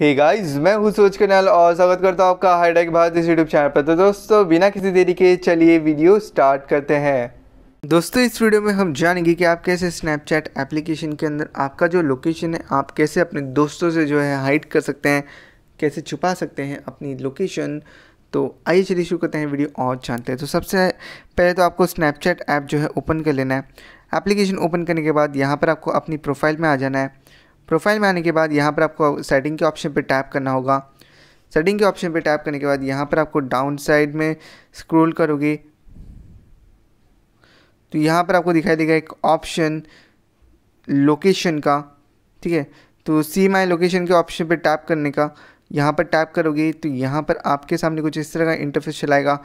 हे hey guys, मैं हूँ सूरज कन्याल और स्वागत करता हूँ आपका हाईटेक भारत इस यूट्यूब चैनल पर तो दोस्तों बिना किसी देरी के चलिए वीडियो स्टार्ट करते हैं दोस्तों इस वीडियो में हम जानेंगे कि आप कैसे स्नैपचैट एप्लीकेशन के अंदर आपका जो लोकेशन है आप कैसे अपने दोस्तों से जो है हाइड कर सकते हैं कैसे छुपा सकते हैं अपनी लोकेशन तो आइए चलिए शुरू करते हैं वीडियो और जानते हैं तो सबसे पहले तो आपको स्नैपचैट ऐप जो है ओपन कर लेना है एप्लीकेशन ओपन करने के बाद यहाँ पर आपको अपनी प्रोफाइल में आ जाना है प्रोफाइल में आने के बाद यहाँ पर आपको सेटिंग के ऑप्शन पर टैप करना होगा सेटिंग के ऑप्शन पर टैप करने के बाद यहाँ पर आपको डाउन साइड में स्क्रोल करोगे तो यहाँ पर आपको दिखाई देगा एक ऑप्शन लोकेशन का ठीक है तो सी माई लोकेशन के ऑप्शन पर टैप करने का यहाँ पर टैप करोगे तो यहाँ पर आपके सामने कुछ इस तरह का इंटरफेस चलाएगा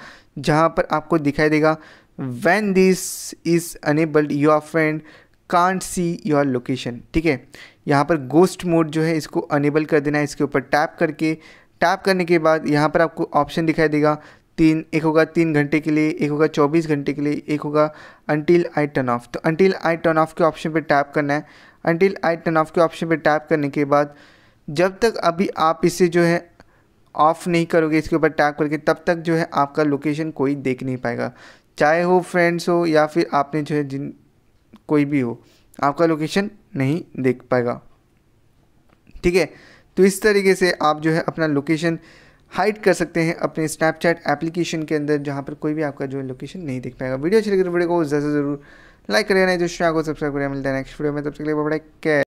जहाँ पर आपको दिखाई देगा when this is enabled your friend can't see your location ठीक है यहाँ पर गोस्ट मोड जो है इसको अनेबल कर देना है इसके ऊपर टैप करके टैप करने के बाद यहाँ पर आपको ऑप्शन दिखाई देगा तीन एक होगा तीन घंटे के लिए एक होगा चौबीस घंटे के लिए एक होगा अनटिल आई टर्न ऑफ तो अनटिल आई टर्न ऑफ के ऑप्शन पर टैप करना है अनटिल आई टर्न ऑफ के ऑप्शन पर टैप करने के बाद जब तक अभी आप इसे जो है ऑफ़ नहीं करोगे इसके ऊपर टैप करके तब तक जो है आपका लोकेशन कोई देख नहीं पाएगा चाहे हो फ्रेंड्स हो या फिर आपने जो है जिन कोई भी हो आपका लोकेशन नहीं देख पाएगा ठीक है तो इस तरीके से आप जो है अपना लोकेशन हाइड कर सकते हैं अपने स्नैपचैट एप्लीकेशन के अंदर जहाँ पर कोई भी आपका जो है लोकेशन नहीं देख पाएगा वीडियो अच्छी लगी तो वीडियो को ज़्यादा ज़रूर लाइक करें नहीं तो को सब्सक्राइब करें मिलता है नेक्स्ट वीडियो में तब तक के लिए बड़ा